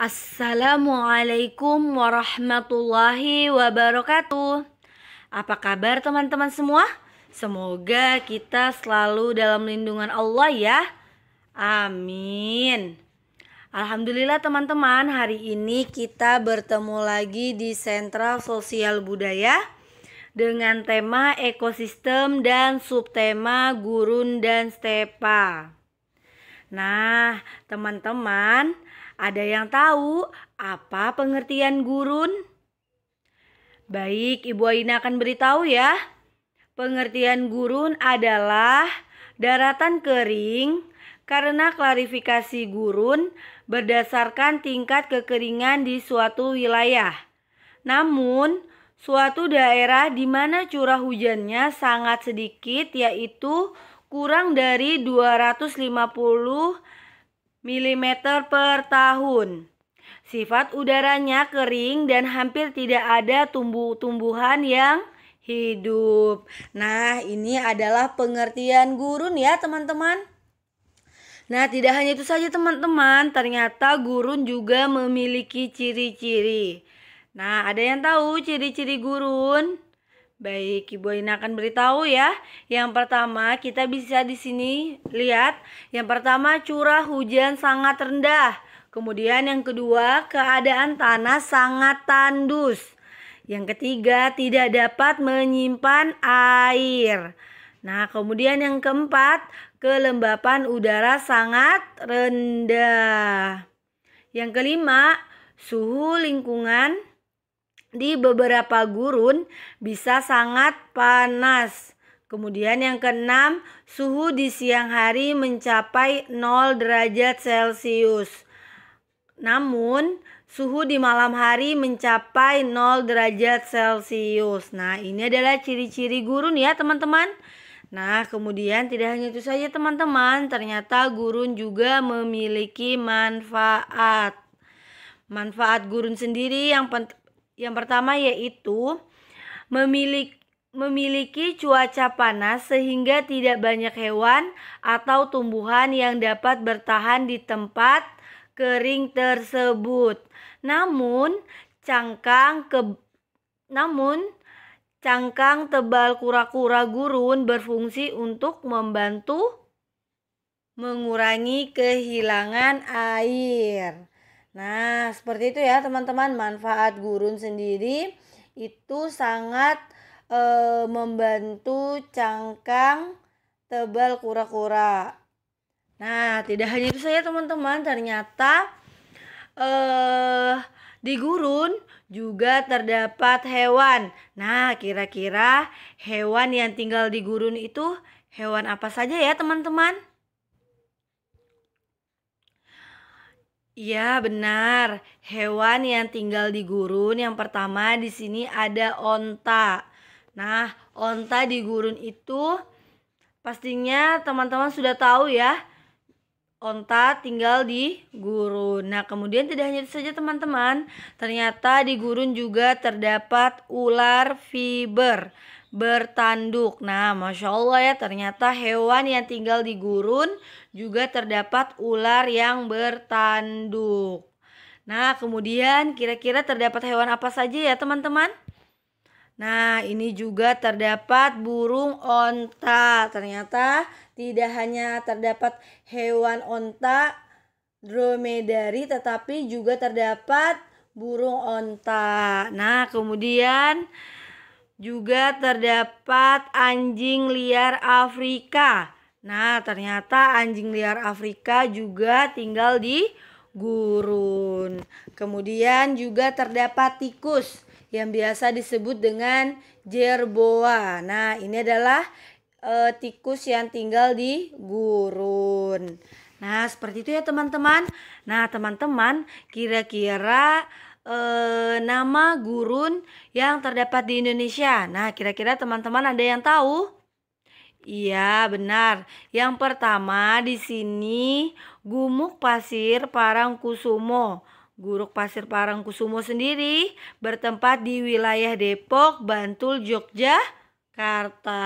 Assalamualaikum warahmatullahi wabarakatuh. Apa kabar teman-teman semua? Semoga kita selalu dalam lindungan Allah ya. Amin. Alhamdulillah teman-teman, hari ini kita bertemu lagi di Sentral Sosial Budaya dengan tema ekosistem dan subtema gurun dan stepa. Nah, teman-teman, ada yang tahu apa pengertian gurun? Baik, Ibu Aina akan beritahu ya. Pengertian gurun adalah daratan kering karena klarifikasi gurun berdasarkan tingkat kekeringan di suatu wilayah. Namun, suatu daerah di mana curah hujannya sangat sedikit yaitu kurang dari 250 mm per tahun. Sifat udaranya kering dan hampir tidak ada tumbuh-tumbuhan yang hidup. Nah, ini adalah pengertian gurun ya, teman-teman. Nah, tidak hanya itu saja teman-teman, ternyata gurun juga memiliki ciri-ciri. Nah, ada yang tahu ciri-ciri gurun? Baik, Ibu Aina akan beritahu ya. Yang pertama, kita bisa di sini lihat. Yang pertama, curah hujan sangat rendah. Kemudian yang kedua, keadaan tanah sangat tandus. Yang ketiga, tidak dapat menyimpan air. Nah, kemudian yang keempat, kelembapan udara sangat rendah. Yang kelima, suhu lingkungan di beberapa gurun bisa sangat panas. Kemudian yang keenam, suhu di siang hari mencapai 0 derajat Celcius. Namun, suhu di malam hari mencapai 0 derajat Celcius. Nah, ini adalah ciri-ciri gurun ya, teman-teman. Nah, kemudian tidak hanya itu saja teman-teman, ternyata gurun juga memiliki manfaat. Manfaat gurun sendiri yang yang pertama yaitu memiliki memiliki cuaca panas sehingga tidak banyak hewan atau tumbuhan yang dapat bertahan di tempat kering tersebut. Namun, cangkang ke namun cangkang tebal kura-kura gurun berfungsi untuk membantu mengurangi kehilangan air. Nah, seperti itu ya teman-teman, manfaat gurun sendiri itu sangat e, membantu cangkang tebal kura-kura. Nah, tidak hanya itu saja teman-teman, ternyata eh di gurun juga terdapat hewan. Nah, kira-kira hewan yang tinggal di gurun itu hewan apa saja ya, teman-teman? Iya, benar. Hewan yang tinggal di gurun yang pertama di sini ada onta. Nah, onta di gurun itu pastinya teman-teman sudah tahu ya. Onta tinggal di gurun. Nah, kemudian tidak hanya itu saja teman-teman, ternyata di gurun juga terdapat ular fiber bertanduk. Nah, masya Allah ya, ternyata hewan yang tinggal di gurun juga terdapat ular yang bertanduk. Nah, kemudian kira-kira terdapat hewan apa saja ya, teman-teman? Nah, ini juga terdapat burung onta. Ternyata tidak hanya terdapat hewan onta dromedari, tetapi juga terdapat burung onta. Nah, kemudian juga terdapat anjing liar Afrika. Nah, ternyata anjing liar Afrika juga tinggal di gurun. Kemudian juga terdapat tikus yang biasa disebut dengan jerboa. Nah, ini adalah e, tikus yang tinggal di gurun. Nah, seperti itu ya teman-teman. Nah, teman-teman, kira-kira eh, nama gurun yang terdapat di Indonesia. Nah, kira-kira teman-teman ada yang tahu? Iya, benar. Yang pertama di sini gumuk pasir Parangkusumo. Guruk pasir Parangkusumo sendiri bertempat di wilayah Depok, Bantul, Yogyakarta.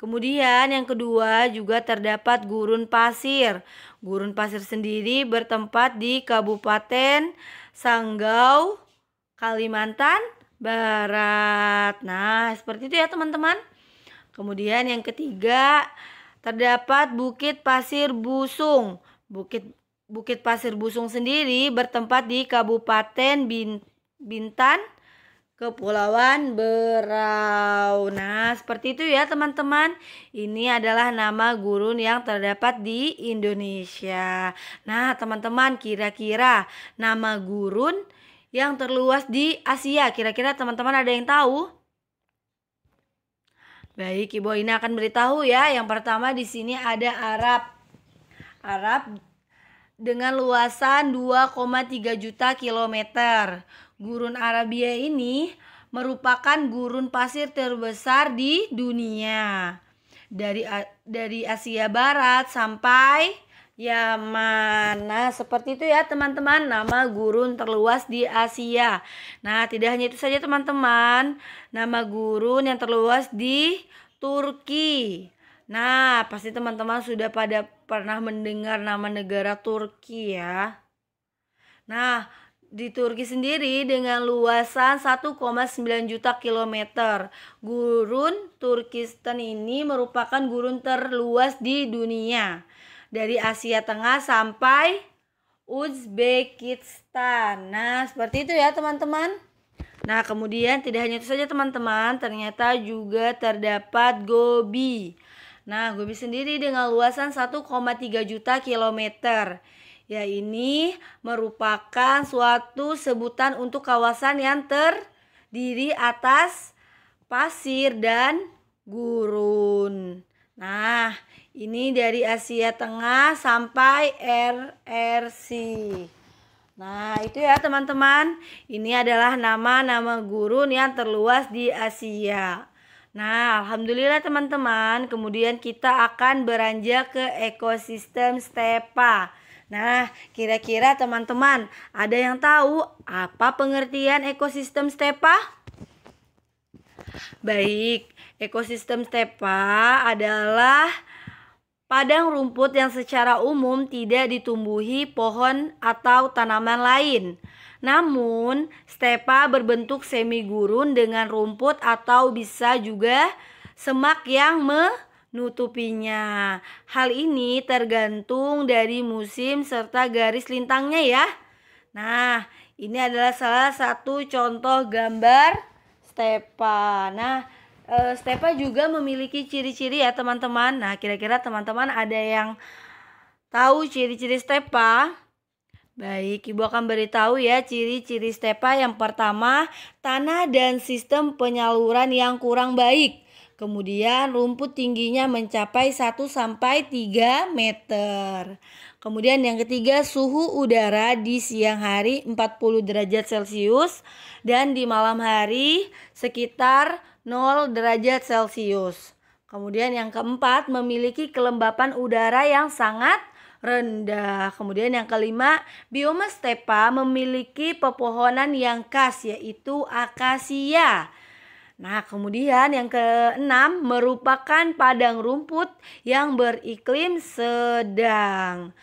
Kemudian yang kedua juga terdapat gurun pasir. Gurun pasir sendiri bertempat di Kabupaten Sanggau, Kalimantan Barat. Nah, seperti itu ya teman-teman. Kemudian yang ketiga, terdapat Bukit Pasir Busung. Bukit Bukit Pasir Busung sendiri bertempat di Kabupaten Bintan, Kepulauan Berau. Nah, seperti itu ya teman-teman. Ini adalah nama gurun yang terdapat di Indonesia. Nah, teman-teman kira-kira nama gurun yang terluas di Asia. Kira-kira teman-teman ada yang tahu? Baik, Ibu ini akan beritahu ya. Yang pertama di sini ada Arab. Arab dengan luasan 2,3 juta kilometer. Gurun Arabia ini merupakan gurun pasir terbesar di dunia. Dari dari Asia Barat sampai Yaman. Nah, seperti itu ya teman-teman, nama gurun terluas di Asia. Nah, tidak hanya itu saja teman-teman, nama gurun yang terluas di Turki. Nah, pasti teman-teman sudah pada pernah mendengar nama negara Turki ya. Nah, di Turki sendiri dengan luasan 1,9 juta kilometer. Gurun Turkistan ini merupakan gurun terluas di dunia. Dari Asia Tengah sampai Uzbekistan. Nah, seperti itu ya teman-teman. Nah, kemudian tidak hanya itu saja teman-teman, ternyata juga terdapat Gobi. Nah, Gobi sendiri dengan luasan 1,3 juta kilometer. Ya ini merupakan suatu sebutan untuk kawasan yang terdiri atas pasir dan gurun. Nah, ini dari Asia Tengah sampai RRC. Nah, itu ya teman-teman. Ini adalah nama-nama gurun yang terluas di Asia. Nah, alhamdulillah teman-teman, kemudian kita akan beranjak ke ekosistem stepa. Nah, kira-kira teman-teman ada yang tahu apa pengertian ekosistem stepa? Baik, ekosistem stepa adalah padang rumput yang secara umum tidak ditumbuhi pohon atau tanaman lain. Namun, stepa berbentuk semi gurun dengan rumput atau bisa juga semak yang me nutupinya. Hal ini tergantung dari musim serta garis lintangnya ya. Nah, ini adalah salah satu contoh gambar stepa. Nah, eh, stepa juga memiliki ciri-ciri ya teman-teman. Nah, kira-kira teman-teman ada yang tahu ciri-ciri stepa? Baik, Ibu akan beritahu ya ciri-ciri stepa yang pertama, tanah dan sistem penyaluran yang kurang baik. Kemudian rumput tingginya mencapai 1 sampai 3 meter. Kemudian yang ketiga suhu udara di siang hari 40 derajat Celcius dan di malam hari sekitar 0 derajat Celcius. Kemudian yang keempat memiliki kelembapan udara yang sangat rendah. Kemudian yang kelima, bioma stepa memiliki pepohonan yang khas yaitu akasia. Nah, kemudian yang keenam merupakan padang rumput yang beriklim sedang.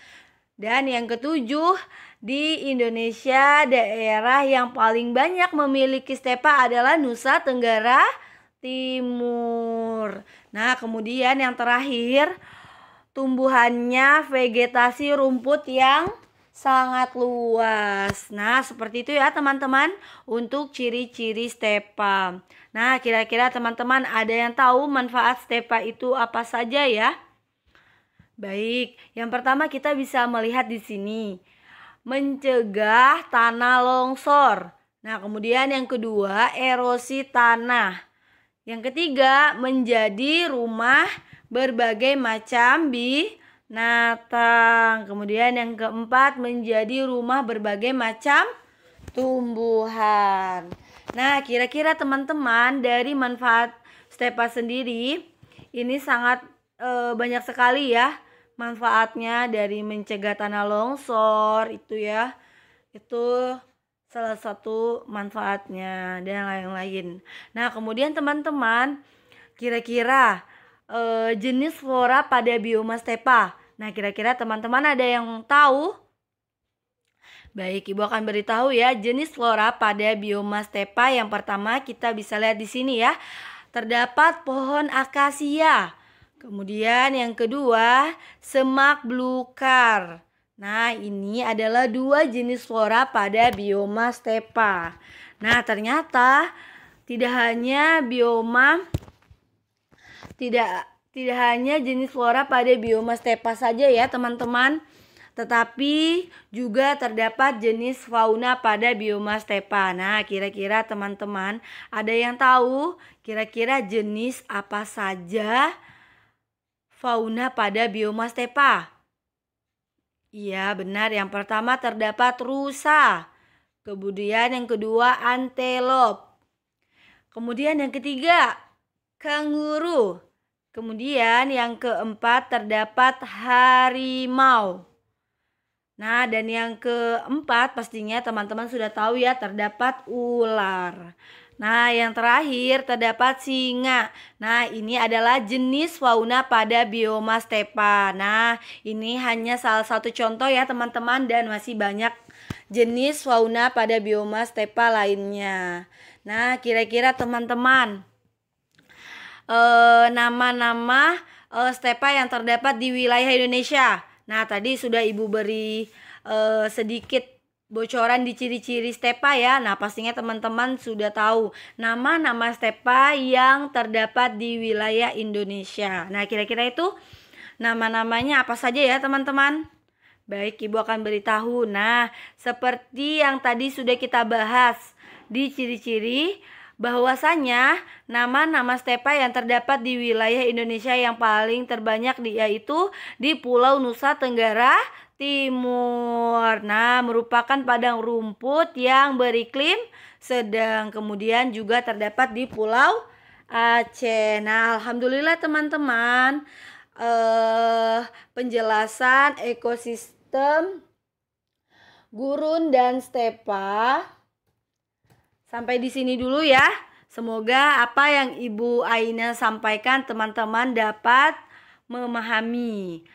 Dan yang ketujuh, di Indonesia daerah yang paling banyak memiliki stepa adalah Nusa Tenggara Timur. Nah, kemudian yang terakhir tumbuhannya vegetasi rumput yang sangat luas. Nah, seperti itu ya teman-teman untuk ciri-ciri stepa. Nah, kira-kira teman-teman ada yang tahu manfaat stepa itu apa saja ya? Baik, yang pertama kita bisa melihat di sini mencegah tanah longsor. Nah, kemudian yang kedua erosi tanah. Yang ketiga menjadi rumah berbagai macam bi natang. Kemudian yang keempat menjadi rumah berbagai macam tumbuhan. Nah, kira-kira teman-teman dari manfaat stepa sendiri ini sangat e, banyak sekali ya manfaatnya dari mencegah tanah longsor itu ya. Itu salah satu manfaatnya dan lain-lain. Nah, kemudian teman-teman kira-kira uh, jenis flora pada bioma stepa. Nah, kira-kira teman-teman ada yang tahu? Baik, Ibu akan beritahu ya jenis flora pada bioma stepa. Yang pertama kita bisa lihat di sini ya. Terdapat pohon akasia. Kemudian yang kedua, semak belukar. Nah, ini adalah dua jenis flora pada bioma stepa. Nah, ternyata tidak hanya bioma tidak tidak hanya jenis flora pada bioma stepa saja ya teman-teman, tetapi juga terdapat jenis fauna pada bioma stepa. Nah, kira-kira teman-teman ada yang tahu kira-kira jenis apa saja fauna pada bioma stepa? Iya, benar. Yang pertama terdapat rusa. Kemudian yang kedua antelop. Kemudian yang ketiga kanguru. Kemudian yang keempat terdapat harimau. Nah, dan yang keempat pastinya teman-teman sudah tahu ya terdapat ular. Nah, yang terakhir terdapat singa. Nah, ini adalah jenis fauna pada bioma stepa. Nah, ini hanya salah satu contoh ya teman-teman dan masih banyak jenis fauna pada bioma stepa lainnya. Nah, kira-kira teman-teman Eh, nama-nama uh, uh, stepa yang terdapat di wilayah Indonesia. Nah, tadi sudah Ibu beri uh, sedikit bocoran di ciri-ciri stepa ya. Nah, pastinya teman-teman sudah tahu nama-nama stepa yang terdapat di wilayah Indonesia. Nah, kira-kira itu nama-namanya apa saja ya, teman-teman? Baik, Ibu akan beritahu. Nah, seperti yang tadi sudah kita bahas di ciri-ciri bahwasanya nama-nama stepa yang terdapat di wilayah Indonesia yang paling terbanyak yaitu di Pulau Nusa Tenggara Timur. Nah, merupakan padang rumput yang beriklim sedang kemudian juga terdapat di Pulau Aceh. Nah, alhamdulillah teman-teman eh penjelasan ekosistem gurun dan stepa Sampai di sini dulu ya. Semoga apa yang Ibu Aina sampaikan teman-teman dapat memahami.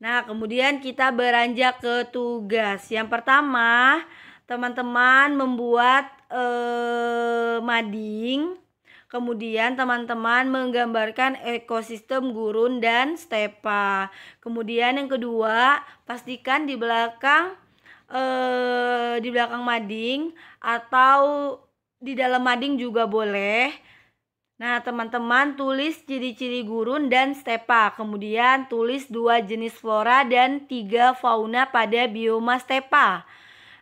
Nah, kemudian kita beranjak ke tugas. Yang pertama, teman-teman membuat eh, mading. Kemudian teman-teman menggambarkan ekosistem gurun dan stepa. Kemudian yang kedua, pastikan di belakang Eh, di belakang mading atau di dalam mading juga boleh. Nah, teman-teman tulis ciri-ciri gurun dan stepa. Kemudian tulis dua jenis flora dan tiga fauna pada bioma stepa.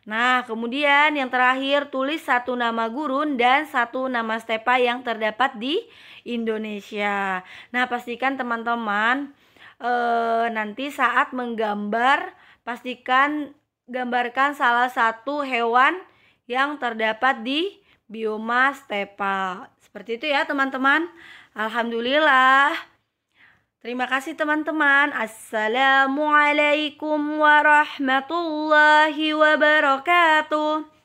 Nah, kemudian yang terakhir tulis satu nama gurun dan satu nama stepa yang terdapat di Indonesia. Nah, pastikan teman-teman e, nanti saat menggambar pastikan gambarkan salah satu hewan yang terdapat di bioma stepa. Seperti itu ya teman-teman. Alhamdulillah. Terima kasih teman-teman. Assalamualaikum warahmatullahi wabarakatuh.